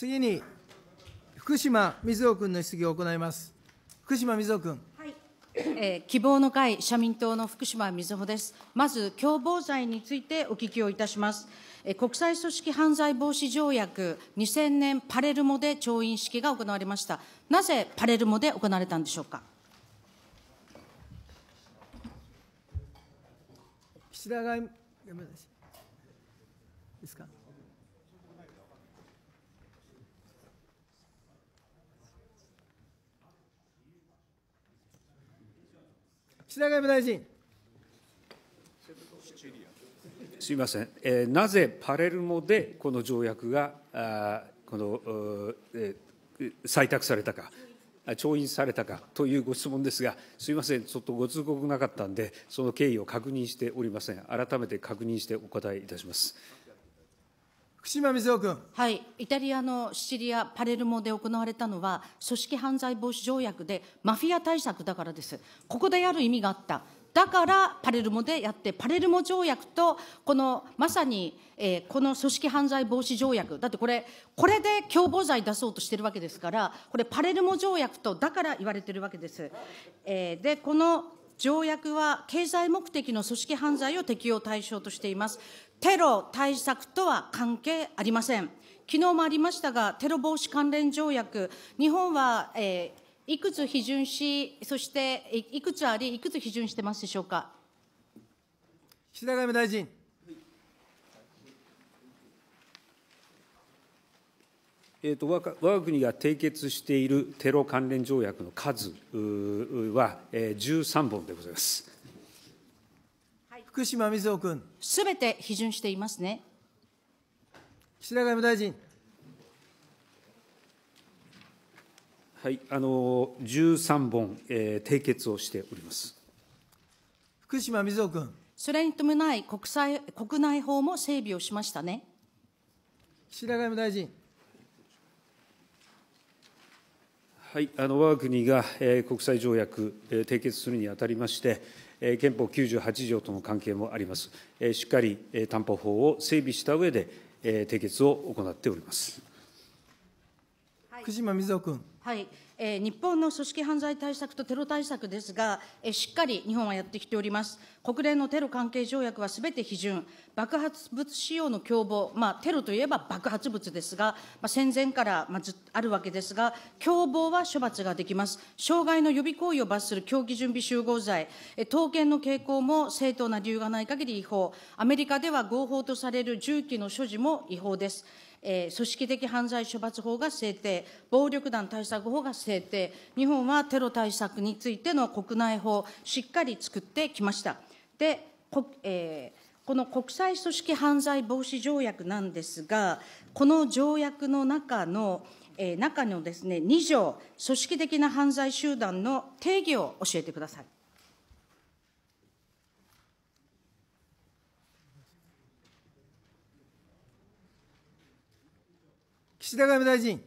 次に、福島みずほ君の質疑を行います。福島みずほ君。はい、えー、希望の会社民党の福島みずほです。まず共謀罪についてお聞きをいたします。えー、国際組織犯罪防止条約2000年パレルモで調印式が行われました。なぜパレルモで行われたんでしょうか。岸田外務大臣ですか。田外務大臣。すみません、えー、なぜパレルモでこの条約があこの、えー、採択されたか、調印されたかというご質問ですが、すみません、ちょっとご通告なかったんで、その経緯を確認しておりません、改めて確認してお答えいたします。福島みずお君。はい、イタリアのシチリア・パレルモで行われたのは、組織犯罪防止条約でマフィア対策だからです。ここでやる意味があった。だからパレルモでやって、パレルモ条約と、このまさに、えー、この組織犯罪防止条約、だってこれ、これで共謀罪出そうとしてるわけですから、これ、パレルモ条約と、だから言われてるわけです。えー、で、この条約は経済目的の組織犯罪を適用対象としています。テロ対策とは関係ありません。昨日もありましたが、テロ防止関連条約、日本は、えー、いくつ批准し、そしていくつあり、いくつ批准してますでしょうか。岸田外務大臣。えーと、と我が国が締結しているテロ関連条約の数は、えー、13本でございます。福島みずほ君。すべて批准していますね。岸田外務大臣。はい、あの十三本、えー、締結をしております福島みずほ君。それに伴い国際、国内法も整備をしましたね。岸田外務大臣。はい、あの我が国が、えー、国際条約、えー、締結するにあたりまして、憲法98条との関係もあります。しっかり担保法を整備した上で、締結を行っております。はい、藤間瑞穂君。はい日本の組織犯罪対策とテロ対策ですが、しっかり日本はやってきております。国連のテロ関係条約はすべて批准、爆発物使用の共謀、まあ、テロといえば爆発物ですが、まあ、戦前からまずあるわけですが、共謀は処罰ができます。障害の予備行為を罰する競技準備集合罪、刀剣の傾向も正当な理由がない限り違法、アメリカでは合法とされる銃器の所持も違法です。えー、組織的犯罪処罰法が制定、暴力団対策法が制定、日本はテロ対策についての国内法、しっかり作ってきました。で、こえーこの国際組織犯罪防止条約なんですが、この条約の中の、えー、中のですね、2条、組織的な犯罪集団の定義を教えてください。岸田外務大臣。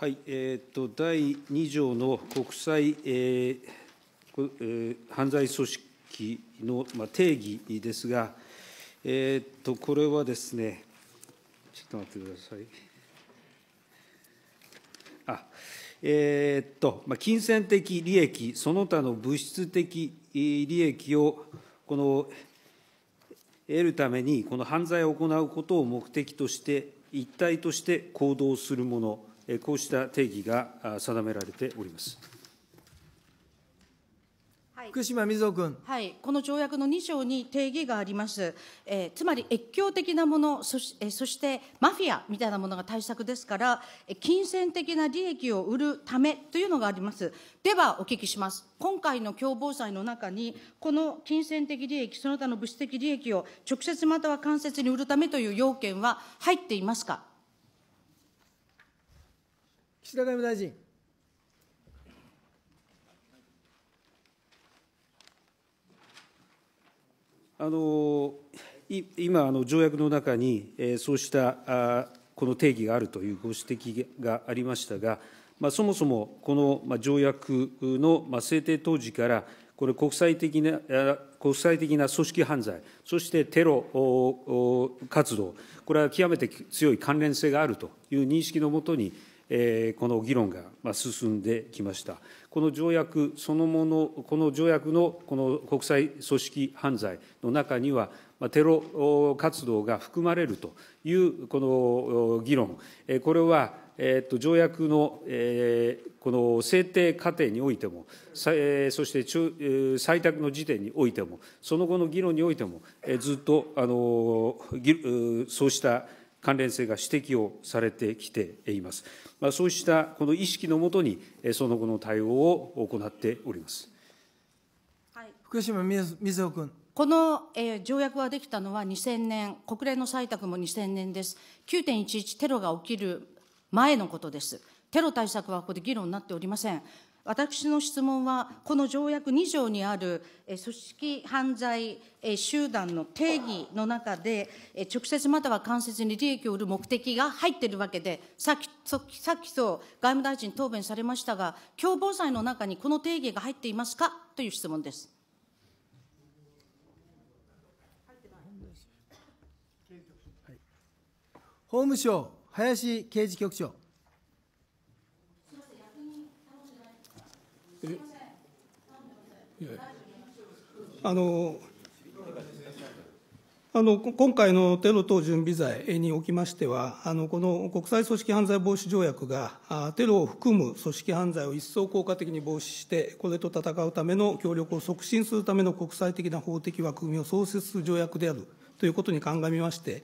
はいえーと、第2条の国際、えー、犯罪組織の、まあ、定義ですが、えーと、これはですね、ちょっと待ってください。あえー、っと、まあ、金銭的利益、その他の物質的利益を、この得るために、この犯罪を行うことを目的として、一体として行動するもの、こうした定義が定められております。福島み君、はい、この条約の2章に定義があります、えー、つまり越境的なものそし、えー、そしてマフィアみたいなものが対策ですから、金銭的な利益を売るためというのがあります、ではお聞きします、今回の共謀罪の中に、この金銭的利益、その他の物質的利益を直接または間接に売るためという要件は入っていますか。岸田外務大臣。あの今あの、条約の中に、えー、そうしたあこの定義があるというご指摘がありましたが、まあ、そもそもこの、まあ、条約の、まあ、制定当時から、これ国際的な、国際的な組織犯罪、そしてテロ活動、これは極めて強い関連性があるという認識のもとに、この議論が進んできました。この条約そのもの、この条約のこの国際組織犯罪の中には、テロ活動が含まれるというこの議論、これは、条約の、この制定過程においても、そして採択の時点においても、その後の議論においても、ずっとそうした関連性が指摘をされてきています。まあ、そうしたこの意識のもとに、その後の対応を行っております。はい、福島みずほ君。この、えー、条約ができたのは2000年、国連の採択も2000年です。9.11テロが起きる前のことです。テロ対策はここで議論になっておりません。私の質問は、この条約2条にある組織犯罪集団の定義の中で、直接または間接に利益を売る目的が入っているわけで、さっきさっきと外務大臣答弁されましたが、共謀罪の中にこの定義が入っていますかという質問です。法務省林刑事局長あの今回のテロ等準備罪におきましては、この国際組織犯罪防止条約が、テロを含む組織犯罪を一層効果的に防止して、これと戦うための協力を促進するための国際的な法的枠組みを創設する条約であるということに鑑みまして、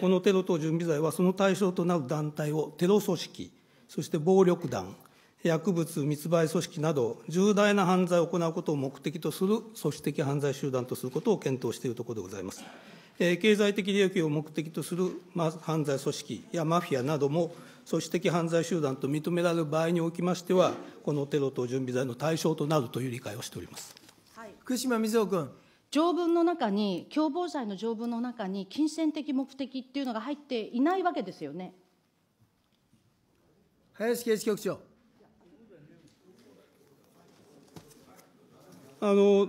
このテロ等準備罪は、その対象となる団体をテロ組織、そして暴力団、薬物密売組織など、重大な犯罪を行うことを目的とする組織的犯罪集団とすることを検討しているところでございます。経済的利益を目的とする犯罪組織やマフィアなども、組織的犯罪集団と認められる場合におきましては、このテロ等準備罪の対象となるという理解をしております。はい、福島みずほ君。条文の中に、共謀罪の条文の中に、金銭的目的っていうのが入っていないわけですよね。林刑事局長。あの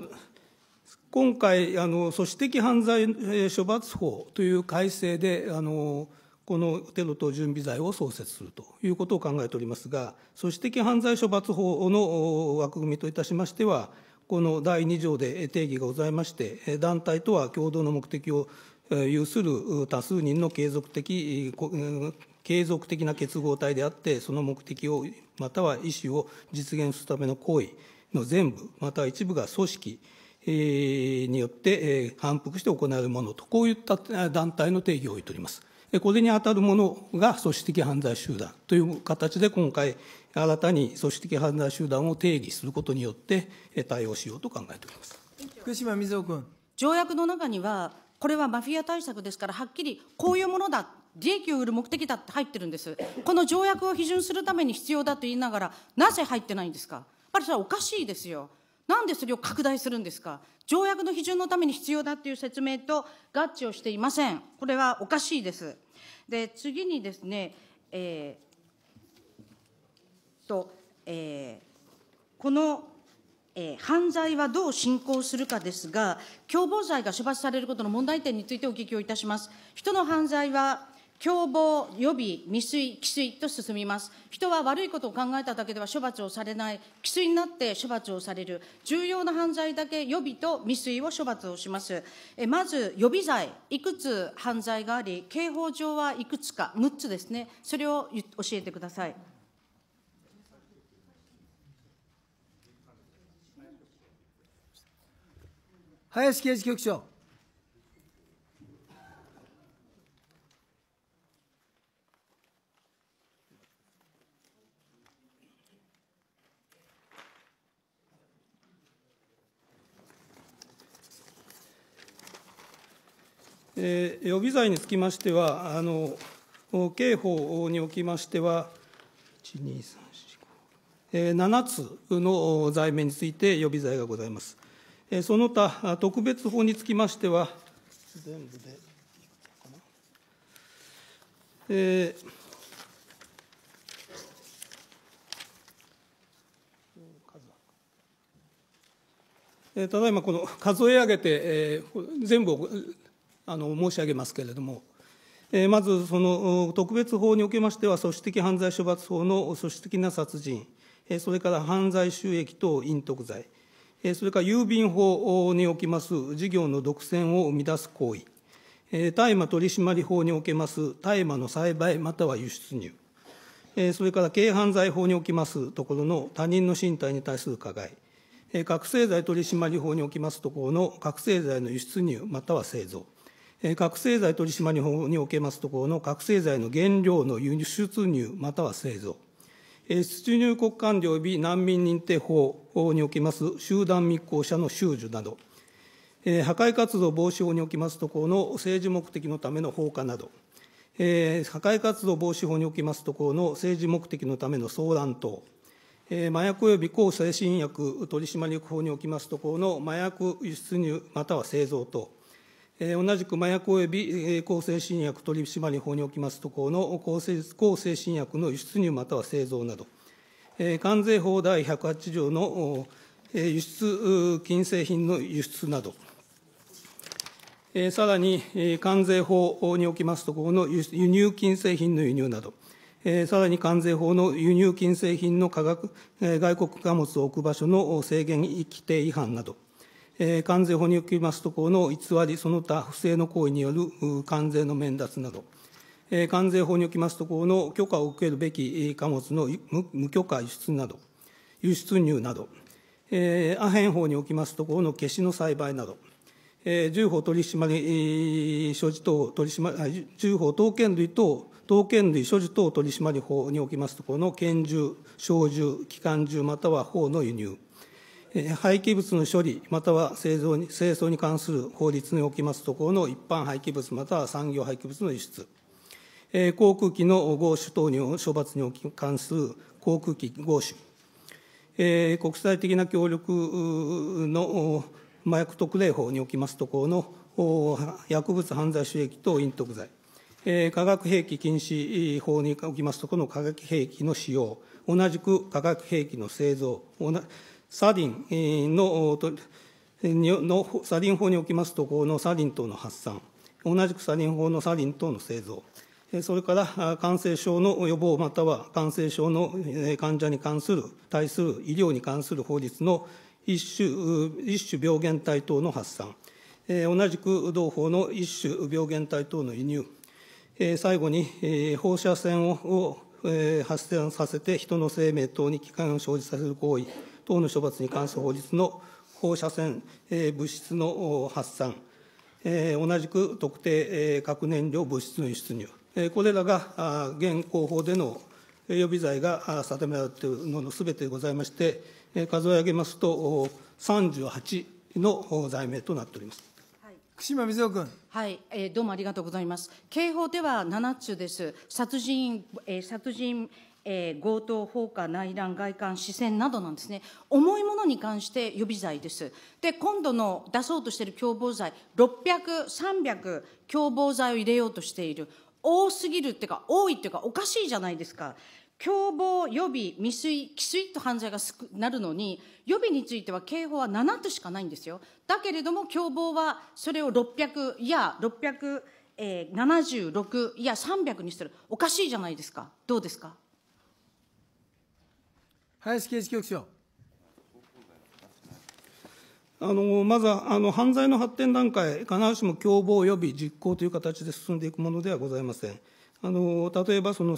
今回あの、組織的犯罪処罰法という改正で、あのこのテロ等準備罪を創設するということを考えておりますが、組織的犯罪処罰法の枠組みといたしましては、この第2条で定義がございまして、団体とは共同の目的を有する多数人の継続的継続的な結合体であって、その目的を、または意思を実現するための行為、の全部または一部が組織によって反復して行うものとこういった団体の定義を置いております。これに当たるものが組織的犯罪集団という形で今回新たに組織的犯罪集団を定義することによって対応しようと考えております。福島みずほ君。条約の中にはこれはマフィア対策ですからはっきりこういうものだ利益を売る目的だって入ってるんですこの条約を批准するために必要だと言いながらなぜ入ってないんですかっぱりそれはおかしいですよ。なんでそれを拡大するんですか条約の批准のために必要だっていう説明と合致をしていません。これはおかしいです。で、次にですね、えー、と、えー、この、えー、犯罪はどう進行するかですが、共謀罪が処罰されることの問題点についてお聞きをいたします。人の犯罪は、凶暴、予備、未遂、既遂と進みます。人は悪いことを考えただけでは処罰をされない、既遂になって処罰をされる、重要な犯罪だけ予備と未遂を処罰をします。えまず、予備罪、いくつ犯罪があり、刑法上はいくつか、6つですね、それを教えてください。林刑事局長。え予備罪につきましては、あの刑法におきましては、え7つの罪名について予備罪がございます。えその他、特別法につきましては、全部でえーただいま、この数え上げて、えー、全部あの申し上げますけれども、えー、まずその特別法におきましては、組織的犯罪処罰法の組織的な殺人、えー、それから犯罪収益等隠匿罪、えー、それから郵便法におきます事業の独占を生み出す行為、大麻取締法におけます大麻の栽培または輸出入、それから軽犯罪法におきますところの他人の身体に対する加害、覚醒剤取締法におきますところの覚醒剤の輸出入または製造、覚醒剤取締法におけますところの覚醒剤の原料の輸出入または製造、出入国管理及び難民認定法におきます集団密航者の収受など、破壊活動防止法におきますところの政治目的のための放火など、破壊活動防止法におきますところの政治目的のための騒乱等、麻薬及び向精神薬取締法におきますところの麻薬輸出入または製造等、同じく麻薬および向精神薬取締法におきますところの向精神薬の輸出入または製造など、関税法第108条の輸出禁制品の輸出など、さらに関税法におきますところの輸入禁制品の輸入など、さらに関税法の輸入禁制品の価格、外国貨物を置く場所の制限規定違反など、えー、関税に入きますと、この偽り、その他不正の行為による関税の免脱など、え関税法におきますと、この許可を受けるべき貨物の無許可輸出など、輸出入など、えアヘン法におきますと、この消しの栽培など、え重法取締所持等取締、重法刀剣類等、刀剣類所持等取締法におきますと、この拳銃、小銃、機関銃または砲の輸入、廃棄物の処理、または製造に清掃に関する法律におきますところの一般廃棄物、または産業廃棄物の輸出、航空機の合種等の処罰に関する航空機合酒、国際的な協力の麻薬特例法におきますところの薬物犯罪収益等隠匿罪、化学兵器禁止法におきますところの化学兵器の使用、同じく化学兵器の製造、サリンののサリン法におきますと、このサリン等の発散、同じくサリン法のサリン等の製造、それから感染症の予防または感染症の患者に関する、対する医療に関する法律の一種一種病原体等の発散、同じく同法の一種病原体等の輸入、最後に放射線を発生させて人の生命等に危険を生じさせる行為、等の処罰に関する法律の放射線物質の発散、同じく特定核燃料物質の輸出入、これらが現行法での予備罪が定められているものすべてでございまして、数え上げますと、38の罪名となっております。福島みずほ君。はい、えー、どうもありがとうございます。刑法では7つです。殺人、えー、殺人、えー、強盗、放火、内乱、外観、視線などなんですね、重いものに関して予備罪です。で、今度の出そうとしている共謀罪、600、300共謀罪を入れようとしている、多すぎるっていうか、多いっていうか、おかしいじゃないですか。共謀、予備、未遂、既遂と犯罪がなるのに、予備については刑法は7つしかないんですよ。だけれども、共謀はそれを600、いや、6え76いや300にするおかしいじゃないですかどうですか林刑事局長。あのまずあの犯罪の発展段階、必ずしも共謀及び実行という形で進んでいくものではございません。あの例えばその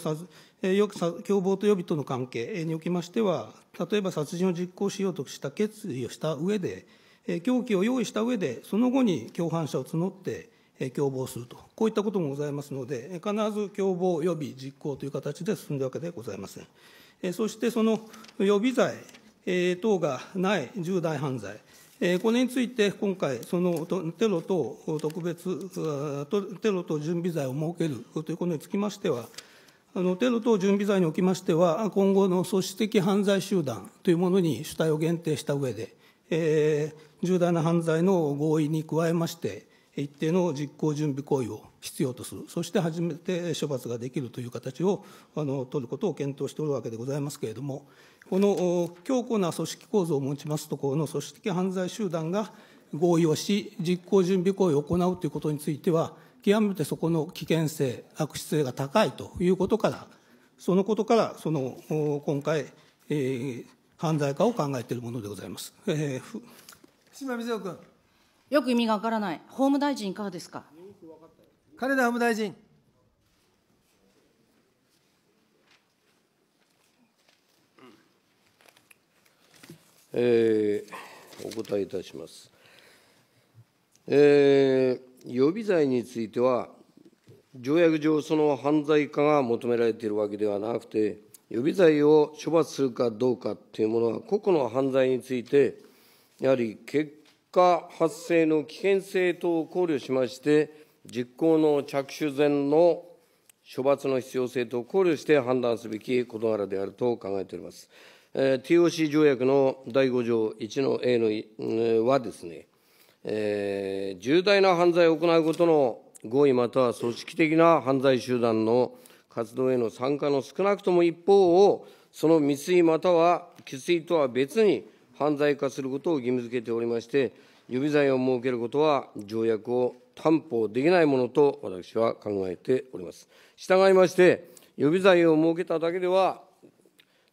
えよく共謀と予備との関係におきましては、例えば殺人を実行しようとした決意をした上で、え凶器を用意した上で、その後に共犯者を募って、共謀すると、こういったこともございますので、必ず共謀予備実行という形で進んだわけでございません。そしてその予備罪等がない重大犯罪、これについて今回、そのテロ等特別、テロ等準備罪を設けるということにつきましては、あのテロ等準備罪におきましては、今後の組織的犯罪集団というものに主体を限定した上で、えー、重大な犯罪の合意に加えまして、一定の実行準備行為を必要とする、そして初めて処罰ができるという形をあの取ることを検討しておるわけでございますけれども、この強固な組織構造を持ちますところの組織的犯罪集団が合意をし、実行準備行為を行うということについては、極めてそこの危険性、悪質性が高いということから、そのことから、その今回、えー、犯罪化を考えているものでございます。えー、島水尾君。よく意味がわからない、法務大臣、いかがですか。金田法務大臣。えー、お答えいたします。えー、予備罪については、条約上、その犯罪化が求められているわけではなくて、予備罪を処罰するかどうかというものは、個々の犯罪について、やはり結火発生の危険性等を考慮しまして、実行の着手前の処罰の必要性等を考慮して判断すべき事柄であると考えております。えー、TOC 条約の第5条1の A の、えー、はですね、えー、重大な犯罪を行うことの合意または組織的な犯罪集団の活動への参加の少なくとも一方を、その未遂または既遂とは別に、犯罪化することを義務付けておりまして、予備罪を設けることは条約を担保できないものと私は考えております。従いまして、予備罪を設けただけでは、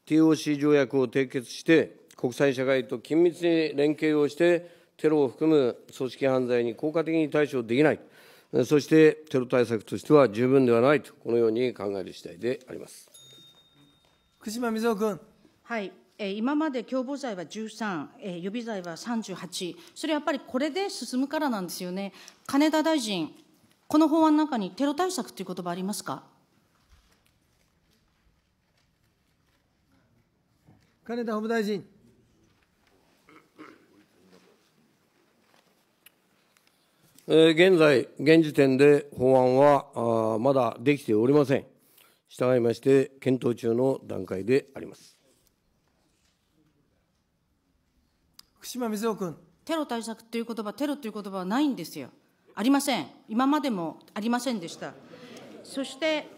TOC 条約を締結して、国際社会と緊密に連携をして、テロを含む組織犯罪に効果的に対処できない、そしてテロ対策としては十分ではないと、このように考える次第であります。福島みず君。はい今まで共謀罪は13、予備罪は38、それやっぱりこれで進むからなんですよね。金田大臣、この法案の中にテロ対策という言葉ありますか金田法務大臣。現在、現時点で法案はまだできておりません。従いまして、検討中の段階であります。島瑞穂君。テロ対策という言葉、テロという言葉はないんですよ。ありません。今までもありませんでした。そして、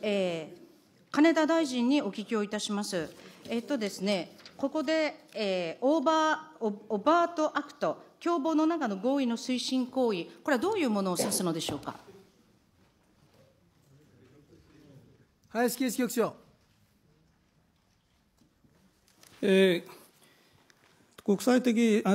えー、金田大臣にお聞きをいたします。えっとですね、ここで、えー、オーバーオバートアクト、共謀の中の合意の推進行為、これはどういうものを指すのでしょうか。林警視局長。えー国際的国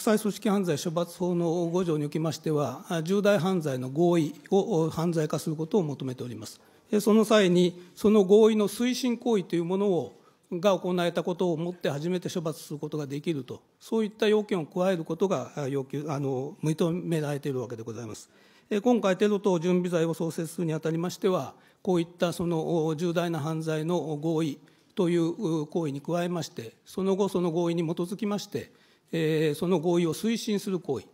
際組織犯罪処罰法の5条におきましては、重大犯罪の合意を犯罪化することを求めております。その際に、その合意の推進行為というものをが行えたことをもって初めて処罰することができると、そういった要件を加えることが要求あの認められているわけでございます。今回、テロ等準備罪を創設するにあたりましては、こういったその重大な犯罪の合意という行為に加えまして、その後、その合意に基づきまして、その合意を推進する行為、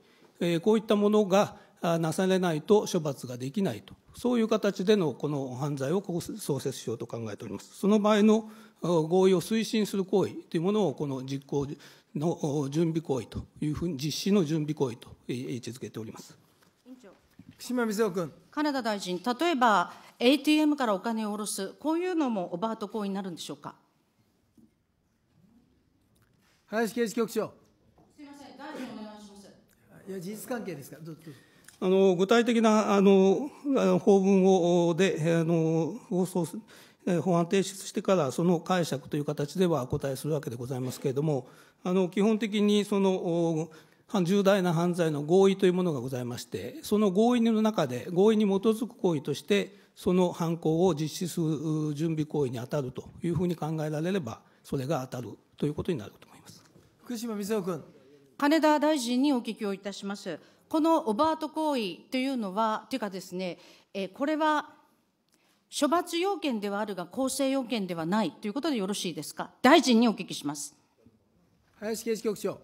こういったものがなされないと処罰ができないと、そういう形でのこの犯罪を創設しようと考えております。その場合の合意を推進する行為というものを、この実行の準備行為というふうに、実施の準備行為と位置づけております。福島みず君。金田大臣、例えば ATM からお金を下ろす、こういうのもオバート行為になるんでしょうか。林刑事局長。すみません、大臣お願いします。いや、事実関係ですから、どうぞ。あの具体的なあの法文をであの放送法案提出してからその解釈という形ではお答えするわけでございますけれどもあの基本的にその重大な犯罪の合意というものがございましてその合意の中で合意に基づく行為としてその犯行を実施する準備行為に当たるというふうに考えられればそれが当たるということになると思います福島みずお君金田大臣にお聞きをいたしますこのオバート行為というのはというかですね、えこれは処罰要件ではあるが更生要件ではないということでよろしいですか大臣にお聞きします林刑事局長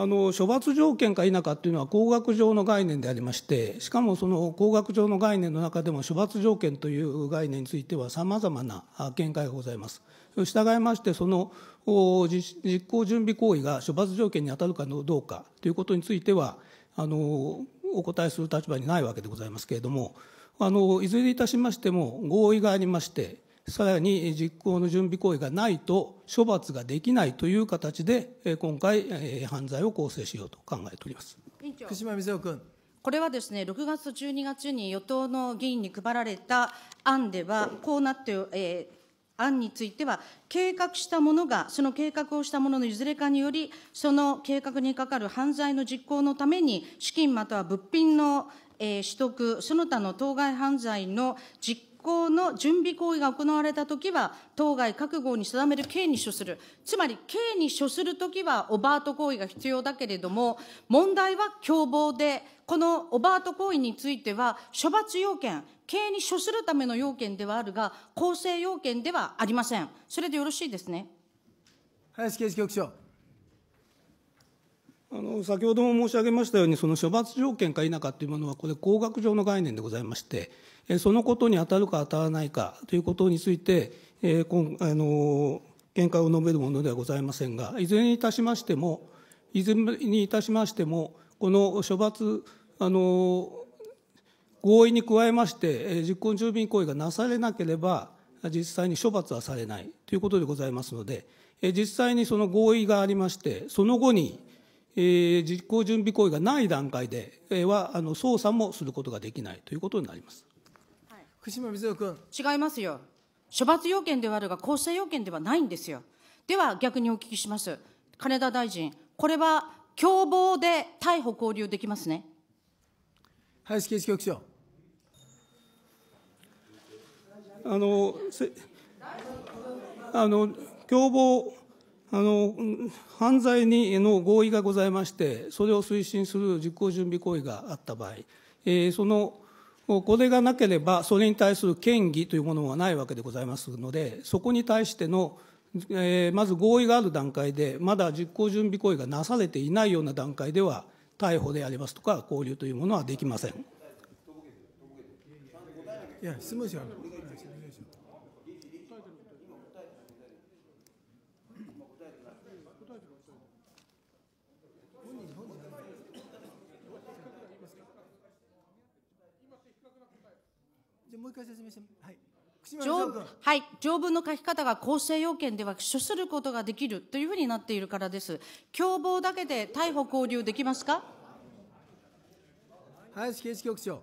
あの処罰条件か否かっていうのは工学上の概念でありましてしかもその工学上の概念の中でも処罰条件という概念についてはさまざまな見解がございます。従いましてその実行準備行為が処罰条件に当たるかどうかということについてはあのお答えする立場にないわけでございますけれどもあのいずれいたしましても合意がありましてさらに実行の準備行為がないと処罰ができないという形で、今回、犯罪を構成しようと考えております福島みずほ君。これはですね、6月と12月に与党の議員に配られた案では、こうなって、えー案については、計画した者が、その計画をした者のいずれかにより、その計画にかかる犯罪の実行のために、資金または物品の、えー、取得、その他の当該犯罪の実行の準備行為が行われたときは、当該各号に定める刑に処する。つまり、刑に処するときはオバート行為が必要だけれども、問題は共謀で、このオバート行為については、処罰要件、刑に処するための要件ではあるが、構成要件ではありません。それでよろしいですね。林刑事局長。あの先ほども申し上げましたように、その処罰条件か否かというものは、これ、高額上の概念でございまして、そのことに当たるか当たらないかということについて、見解を述べるものではございませんが、いずれにいたしましても、いずれにいたしましても、この処罰、合意に加えまして、実行準備行為がなされなければ、実際に処罰はされないということでございますので、実際にその合意がありまして、その後に、実行準備行為がない段階では、捜査もすることができないということになります。福島瑞ずほ君。違いますよ。処罰要件ではあるが、こうした要件ではないんですよ。では、逆にお聞きします。金田大臣、これは共謀で逮捕拘留できますね。林刑事局長。あの、せあの共謀あの、犯罪にの合意がございまして、それを推進する実行準備行為があった場合、えー、そのこれがなければ、それに対する権疑というものがないわけでございますので、そこに対しての、えー、まず合意がある段階で、まだ実行準備行為がなされていないような段階では、逮捕でありますとか、交留というものはできません。いや質問者じゃもう一回説明して、はい。条はい、条文の書き方が構成要件では処することができるというふうになっているからです。共謀だけで逮捕拘留できますか林刑事局長。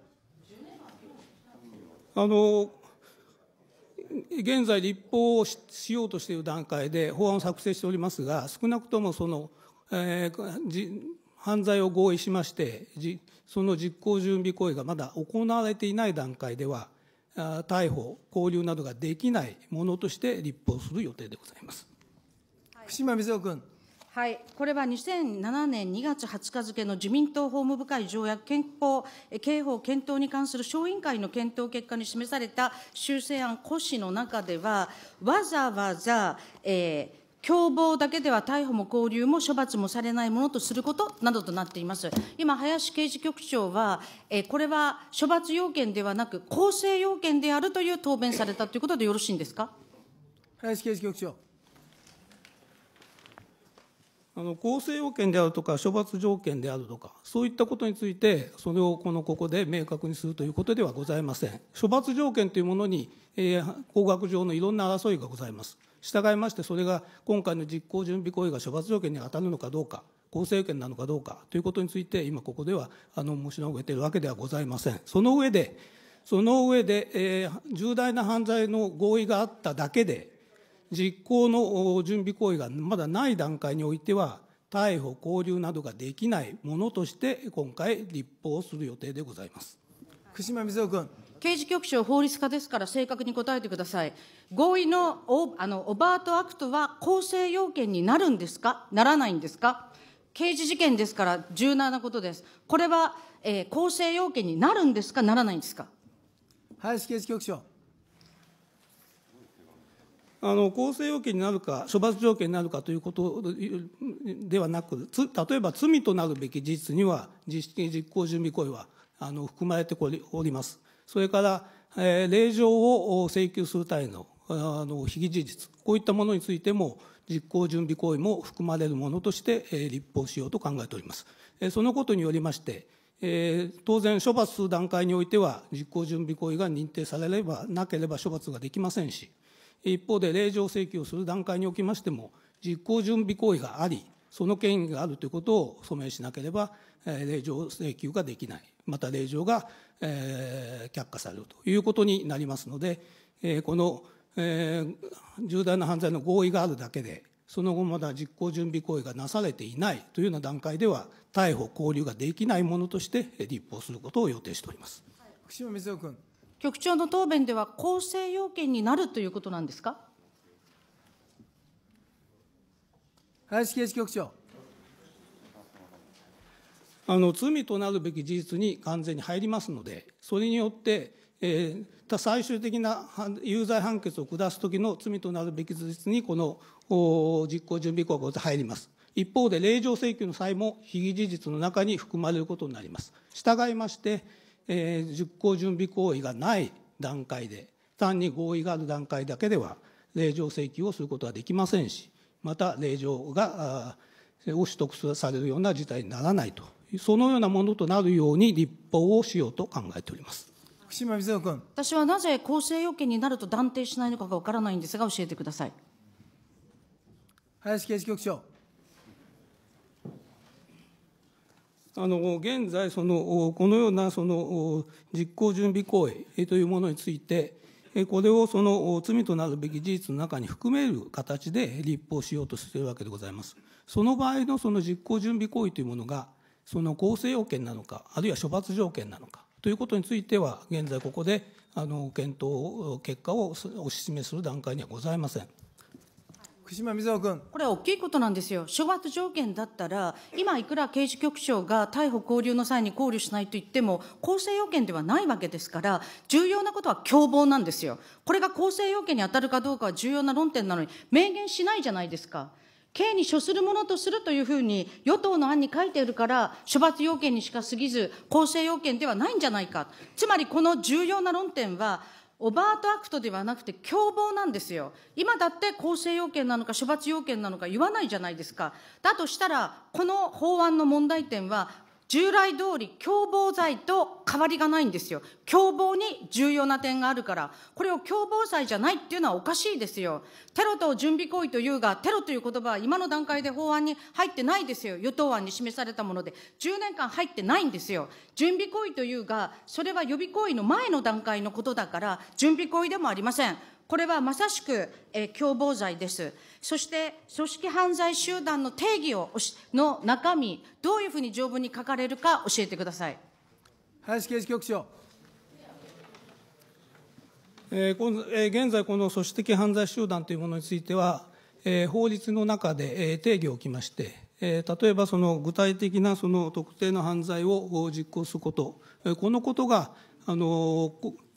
あの現在、立法をししようとしている段階で法案を作成しておりますが、少なくともその、えー、犯罪を合意しまして、じ、その実行準備行為がまだ行われていない段階では、逮捕、拘留などができないものとして立法する予定でございます。はい、福島みず君。はい、これは2007年2月20日付の自民党法務部会条約憲法、刑法検討に関する小委員会の検討結果に示された修正案骨子の中では、わざわざ、えー、共謀だけでは逮捕も交留も処罰もされないものとすることなどとなっています。今、林刑事局長は、えこれは処罰要件ではなく、構成要件であるという答弁されたということでよろしいんですか。林刑事局長。あの構成要件であるとか、処罰条件であるとか、そういったことについて、それをこのここで明確にするということではございません。処罰条件というものに、えー、法学上のいろんな争いがございます。従いましてそれが今回の実行準備行為が処罰条件に当たるのかどうか構成権なのかどうかということについて今ここではあの申し述べているわけではございませんその上でその上で、えー、重大な犯罪の合意があっただけで実行の準備行為がまだない段階においては逮捕拘留などができないものとして今回立法する予定でございます福島みず君刑事局長法律家ですから正確に答えてください。合意のオあのオバートアクトは構成要件になるんですかならないんですか刑事事件ですから柔軟なことです。これは、えー、構成要件になるんですかならないんですか林刑事局長。あの構成要件になるか、処罰条件になるかということではなく、例えば罪となるべき事実には、実実行準備行為はあの含まれております。それから、えー、令状を請求する際のあの非議事実、こういったものについても、実行準備行為も含まれるものとして、えー、立法しようと考えております。えー、そのことによりまして、えー、当然、処罰する段階においては、実行準備行為が認定されれば、なければ処罰ができませんし、一方で、令状請求をする段階におきましても、実行準備行為があり、その権威があるということを署名しなければ、え令状請求ができない。また令状が、えー、却下されるということになりますので、えー、この、えー、重大な犯罪の合意があるだけでその後まだ実行準備行為がなされていないというような段階では逮捕拘留ができないものとして立法することを予定しております、はい、福島光雄君局長の答弁では構成要件になるということなんですか林刑事局長あの罪となるべき事実に完全に入りますので、それによって、えー、最終的な有罪判決を下すときの罪となるべき事実に、この実行準備国が入ります。一方で、令状請求の際も、被疑事実の中に含まれることになります。従いまして、えー、実行準備行為がない段階で、単に合意がある段階だけでは、令状請求をすることはできませんし、また令状が、を取得されるような事態にならないとそのようなものとなるように立法をしようと考えております。福島瑞穂君。私はなぜ構成要件になると断定しないのかがわからないんですが、教えてください。林刑事局長。あの現在その、このようなその実行準備行為というものについて、これをその罪となるべき事実の中に含める形で立法しようとしているわけでございます。その場合のその実行準備行為というものが、その構成要件なのかあるいは処罰条件なのかということについては現在ここであの検討結果をお示しする段階にはございません。福島ずほ君これは大きいことなんですよ、処罰条件だったら、今、いくら刑事局長が逮捕・拘留の際に考慮しないと言っても、構成要件ではないわけですから、重要なことは共謀なんですよ、これが構成要件に当たるかどうかは重要な論点なのに、明言しないじゃないですか。刑に処するものとするというふうに、与党の案に書いているから、処罰要件にしか過ぎず、構成要件ではないんじゃないか。つまり、この重要な論点は、オバートアクトではなくて共謀なんですよ。今だって構成要件なのか処罰要件なのか言わないじゃないですか。だとしたら、この法案の問題点は、従来通り共謀罪と変わりがないんですよ。共謀に重要な点があるから、これを共謀罪じゃないっていうのはおかしいですよ。テロと準備行為というが、テロという言葉は今の段階で法案に入ってないですよ。与党案に示されたもので、10年間入ってないんですよ。準備行為というが、それは予備行為の前の段階のことだから、準備行為でもありません。これはまさしく、えー、共謀罪です。そして、組織犯罪集団の定義をの中身、どういうふうに条文に書かれるか教えてください。林刑事局長。えーえー、現在、この組織的犯罪集団というものについては、えー、法律の中で、えー、定義を置きまして、えー、例えばその具体的なその特定の犯罪を実行すること、このことがあの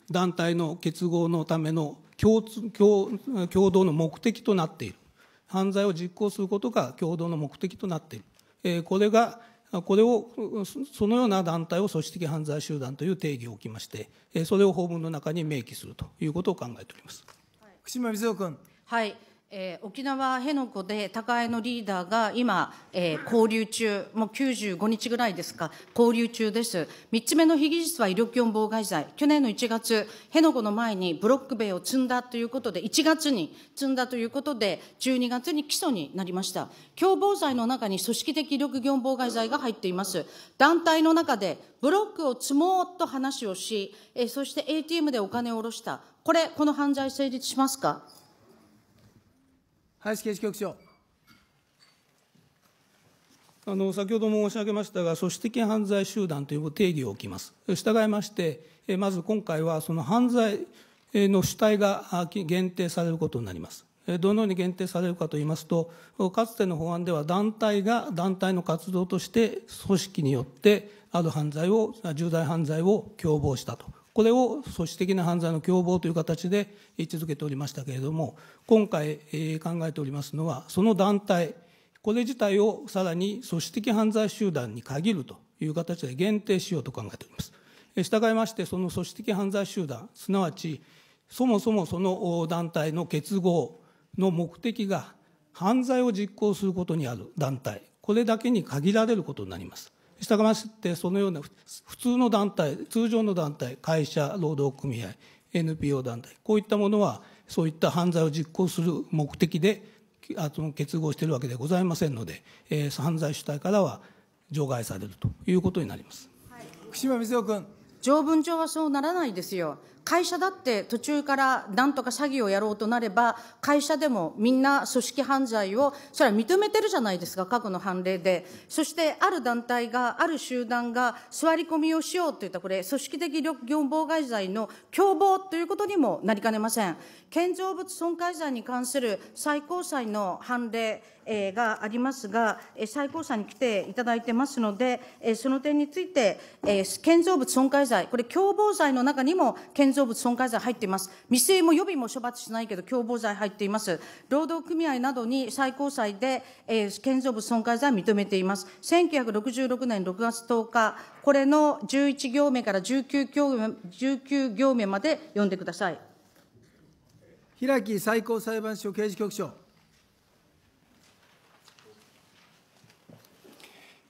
団体の結合のための共通共共同の目的となっている犯罪を実行することが共同の目的となっている、えー、これがこれをそのような団体を組織的犯罪集団という定義を置きまして、それを法文の中に明記するということを考えております、はい、福島瑞穂君。はいえー、沖縄辺野古で高江のリーダーが今、えー、交留中、もう95日ぐらいですか、交留中です。3つ目の被疑実は威力業務妨害罪。去年の1月、辺野古の前にブロック塀を積んだということで、1月に積んだということで、12月に起訴になりました。共謀罪の中に組織的威力業務妨害罪が入っています。団体の中でブロックを積もうと話をし、えー、そして ATM でお金を下ろした。これ、この犯罪成立しますか林刑事局長。あの先ほども申し上げましたが、組織的犯罪集団という定義を置きます。従いまして、まず今回はその犯罪の主体が限定されることになります。どのように限定されるかといいますと、かつての法案では団体が団体の活動として組織によってある犯罪を、重大犯罪を共謀したと。これを組織的な犯罪の共謀という形で位置づけておりましたけれども、今回考えておりますのは、その団体、これ自体をさらに組織的犯罪集団に限るという形で限定しようと考えております。従いまして、その組織的犯罪集団、すなわち、そもそもその団体の結合の目的が、犯罪を実行することにある団体、これだけに限られることになります。従っましてそのような普通の団体通常の団体会社労働組合 NPO 団体こういったものはそういった犯罪を実行する目的で結合しているわけではございませんので、えー、犯罪主体からは除外されるということになります。はい、福島水夫君条文上はそうならないですよ。会社だって途中からなんとか詐欺をやろうとなれば、会社でもみんな組織犯罪を、それは認めてるじゃないですか、過去の判例で。そして、ある団体が、ある集団が座り込みをしようといった、これ、組織的業務妨害罪の共謀ということにもなりかねません。建造物損壊罪に関する最高裁の判例、がありますが、最高裁に来ていただいてますので、その点について、建造物損壊罪、これ、共謀罪の中にも建造物損壊罪入っています。未遂も予備も処罰しないけど、共謀罪入っています。労働組合などに最高裁で建造物損壊罪を認めています。1966年6月10日、これの11行目から19行目 ,19 行目まで読んでください。平木最高裁判所刑事局長。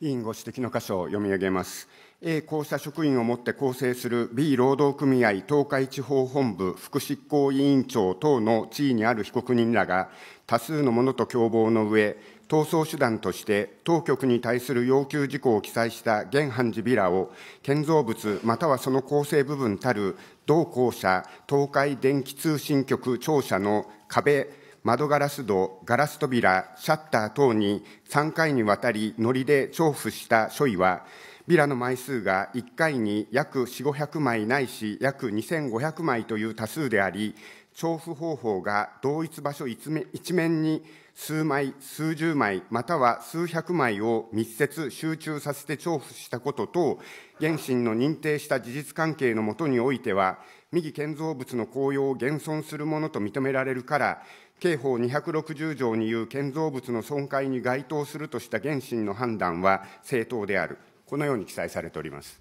委員ご指摘の箇所を読み上げます。A 公社職員をもって構成する B 労働組合東海地方本部副執行委員長等の地位にある被告人らが多数の者と共謀の上、逃走手段として当局に対する要求事項を記載した現判事ビラを建造物またはその構成部分たる同公社東海電気通信局庁舎の壁窓ガラス戸、ガラス扉、シャッター等に3回にわたりのりで重布した書位は、ビラの枚数が1回に約4、500枚ないし、約2500枚という多数であり、調布方法が同一場所一面に数枚、数十枚、または数百枚を密接、集中させて調布したことと、原神の認定した事実関係のもとにおいては、右建造物の効用を現存するものと認められるから、刑法260条にいう建造物の損壊に該当するとした原審の判断は正当である、このように記載されております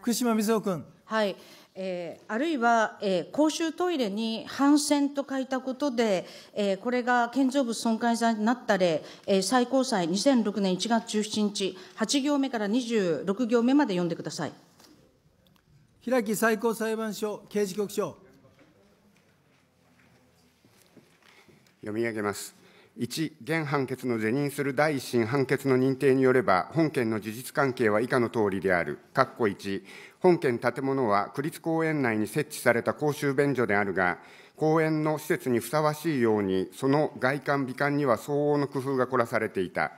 福島みずほ君。はいえー、あるいは、えー、公衆トイレに反戦と書いたことで、えー、これが建造物損壊罪になった例、えー、最高裁2006年1月17日、8行目から26行目まで読んでください。平木最高裁判所刑事局長。読み上げます。1、現判決の是認する第一審判決の認定によれば、本件の事実関係は以下のとおりである。括弧1、本件建物は区立公園内に設置された公衆便所であるが、公園の施設にふさわしいように、その外観、美観には相応の工夫が凝らされていた。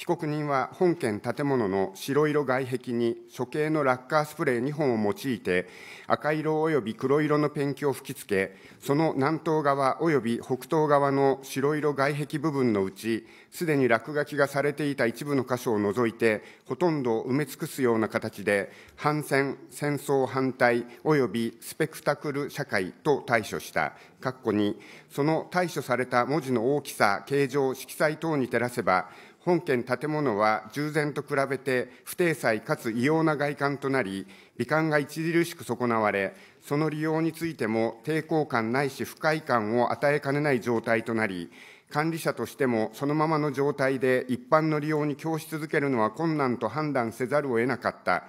被告人は本件建物の白色外壁に処刑のラッカースプレー2本を用いて赤色及び黒色のペンキを吹きつけその南東側及び北東側の白色外壁部分のうちすでに落書きがされていた一部の箇所を除いてほとんど埋め尽くすような形で反戦戦争反対及びスペクタクル社会と対処した括弧にその対処された文字の大きさ形状色彩等に照らせば本件建物は従前と比べて不定裁かつ異様な外観となり、美観が著しく損なわれ、その利用についても抵抗感ないし不快感を与えかねない状態となり、管理者としてもそのままの状態で一般の利用に供し続けるのは困難と判断せざるを得なかった。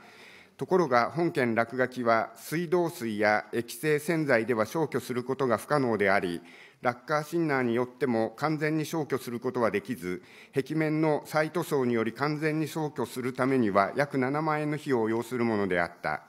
ところが本件落書きは水道水や液性洗剤では消去することが不可能であり、ラッカーシンナーによっても完全に消去することはできず、壁面の再塗装により完全に消去するためには約7万円の費用を要するものであった。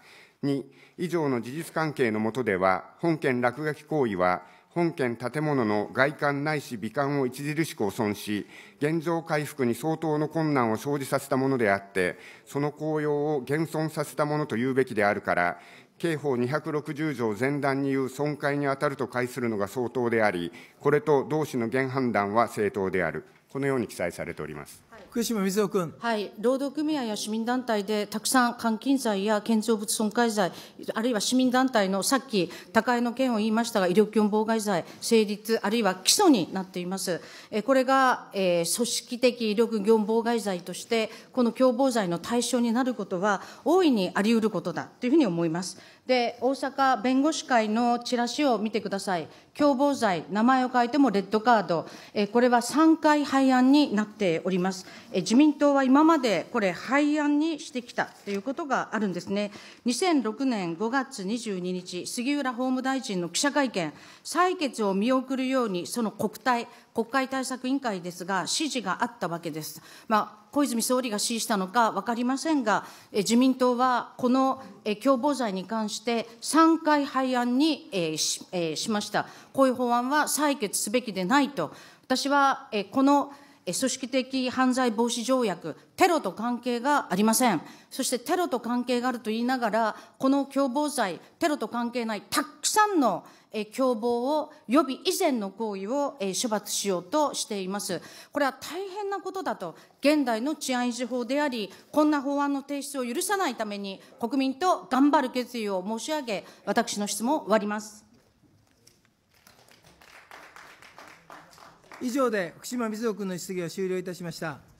2、以上の事実関係の下では、本件落書き行為は、本件建物の外観ないし美観を著しく汚損し、現状回復に相当の困難を生じさせたものであって、その効用を現存させたものと言うべきであるから、刑法260条前段に言う損壊に当たると解するのが相当であり、これと同氏の原判断は正当である、このように記載されております。福島みずほ君。はい、労働組合や市民団体でたくさん監禁罪や建造物損壊罪、あるいは市民団体のさっき高井の件を言いましたが、医療業務妨害罪成立、あるいは起訴になっています。えこれが、えー、組織的威力業務妨害罪として、この共謀罪の対象になることは、大いにあり得ることだというふうに思います。で、大阪弁護士会のチラシを見てください。共謀罪、名前を変えてもレッドカード、えこれは3回廃案になっておりますえ。自民党は今までこれ廃案にしてきたということがあるんですね。2006年5月22日、杉浦法務大臣の記者会見、採決を見送るように、その国体、国会対策委員会ですが、指示があったわけです。まあ、小泉総理が指示したのか分かりませんが、自民党はこの共謀罪に関して3回廃案にししました。こういう法案は採決すべきでないと、私はこの組織的犯罪防止条約、テロと関係がありません。そしてテロと関係があると言いながら、この共謀罪、テロと関係ないたくさんのえ共謀を予備以前の行為を、え処罰しようとしています。これは大変なことだと、現代の治安維持法であり、こんな法案の提出を許さないために、国民と頑張る決意を申し上げ、私の質問を終わります。以上で福島みずほ君の質疑は終了いたしました。